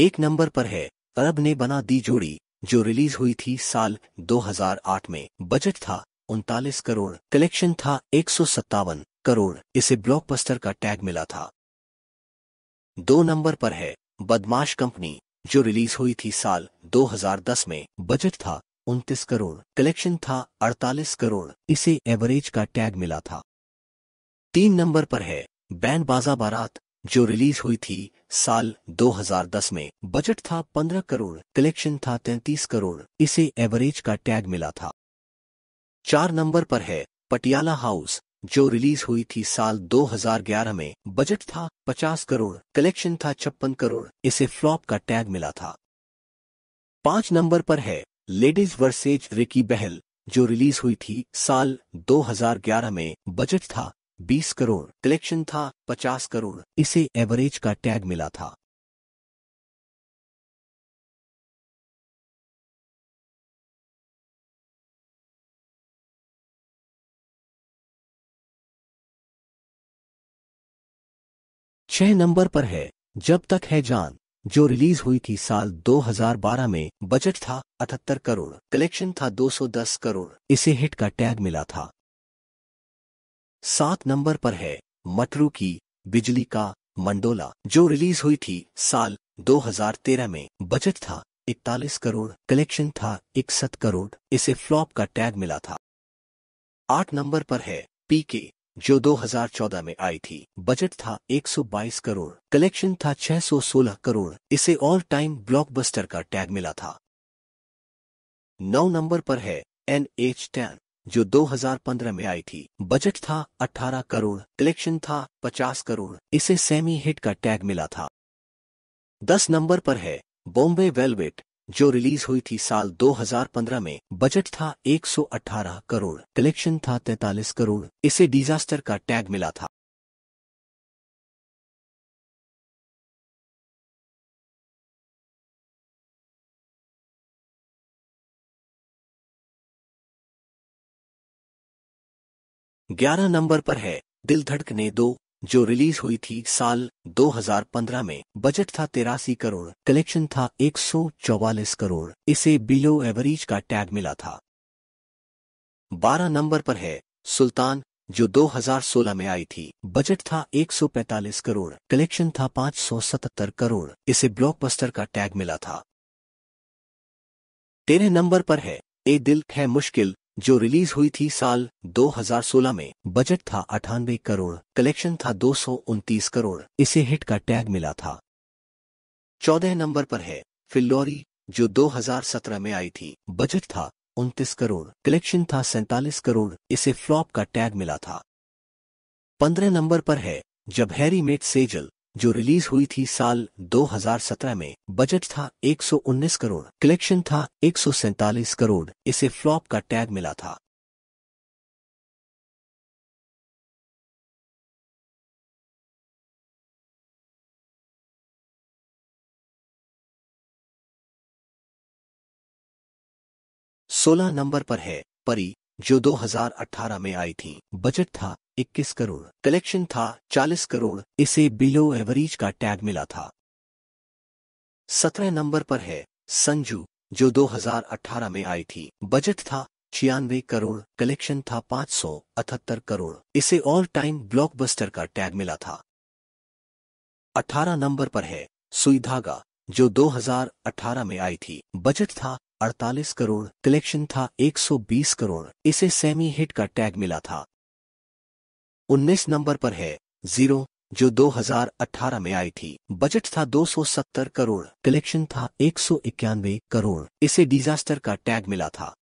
एक नंबर पर है अरब ने बना दी जोड़ी जो रिलीज हुई थी साल 2008 में बजट था उनतालीस करोड़ कलेक्शन था एक करोड़ इसे ब्लॉकबस्टर का टैग मिला था दो नंबर पर है बदमाश कंपनी जो रिलीज हुई थी साल 2010 में बजट था उनतीस करोड़ कलेक्शन था 48 करोड़ इसे एवरेज का टैग मिला था तीन नंबर पर है बैन बाजा बारात जो रिलीज हुई थी साल 2010 में बजट था 15 करोड़ कलेक्शन था 33 करोड़ इसे एवरेज का टैग मिला था चार नंबर पर है पटियाला हाउस जो रिलीज हुई थी साल 2011 में बजट था 50 करोड़ कलेक्शन था छप्पन करोड़ इसे फ्लॉप का टैग मिला था पांच नंबर पर है लेडीज वर्सेज रिकी बहल जो रिलीज हुई थी साल 2011 में बजट था बीस करोड़ कलेक्शन था पचास करोड़ इसे एवरेज का टैग मिला था छह नंबर पर है जब तक है जान जो रिलीज हुई थी साल 2012 में बजट था अठहत्तर करोड़ कलेक्शन था 210 करोड़ इसे हिट का टैग मिला था सात नंबर पर है मटरू की बिजली का मंडोला जो रिलीज हुई थी साल 2013 में बजट था इकतालीस करोड़ कलेक्शन था इकसठ करोड़ इसे फ्लॉप का टैग मिला था आठ नंबर पर है पीके जो 2014 में आई थी बजट था 122 करोड़ कलेक्शन था 616 करोड़ इसे ऑल टाइम ब्लॉकबस्टर का टैग मिला था नौ नंबर पर है एन एच टैन जो 2015 में आई थी बजट था 18 करोड़ कलेक्शन था 50 करोड़ इसे सेमी हिट का टैग मिला था 10 नंबर पर है बॉम्बे वेलवेट जो रिलीज हुई थी साल 2015 में बजट था 118 करोड़ कलेक्शन था 43 करोड़ इसे डिजास्टर का टैग मिला था ग्यारह नंबर पर है दिल धड़कने दो जो रिलीज हुई थी साल 2015 में बजट था तेरासी करोड़ कलेक्शन था एक करोड़ इसे बिलो एवरेज का टैग मिला था बारह नंबर पर है सुल्तान जो 2016 में आई थी बजट था 145 करोड़ कलेक्शन था 577 करोड़ इसे ब्लॉकबस्टर का टैग मिला था तेरह नंबर पर है ए दिल है मुश्किल जो रिलीज हुई थी साल 2016 में बजट था अठानवे करोड़ कलेक्शन था दो करोड़ इसे हिट का टैग मिला था चौदह नंबर पर है फिल्लौरी जो 2017 में आई थी बजट था उनतीस करोड़ कलेक्शन था सैतालीस करोड़ इसे फ्लॉप का टैग मिला था पंद्रह नंबर पर है जब हैरी मेट सेजल जो रिलीज हुई थी साल 2017 में बजट था 119 करोड़ कलेक्शन था एक करोड़ इसे फ्लॉप का टैग मिला था सोलह नंबर पर है परी जो 2018 में आई थी बजट था इक्कीस करोड़ कलेक्शन था चालीस करोड़ इसे बिलो एवरेज का टैग मिला था सत्रह नंबर पर है संजू जो 2018 में आई थी बजट था छियानवे करोड़ कलेक्शन था पांच सौ अठहत्तर करोड़ इसे ऑल टाइम ब्लॉकबस्टर का टैग मिला था 18 नंबर पर है सुईधागा जो 2018 में आई थी बजट था 48 करोड़ कलेक्शन था 120 करोड़ इसे सेमी हिट का टैग मिला था उन्नीस नंबर पर है जीरो जो 2018 में आई थी बजट था 270 करोड़ कलेक्शन था एक करोड़ इसे डिजास्टर का टैग मिला था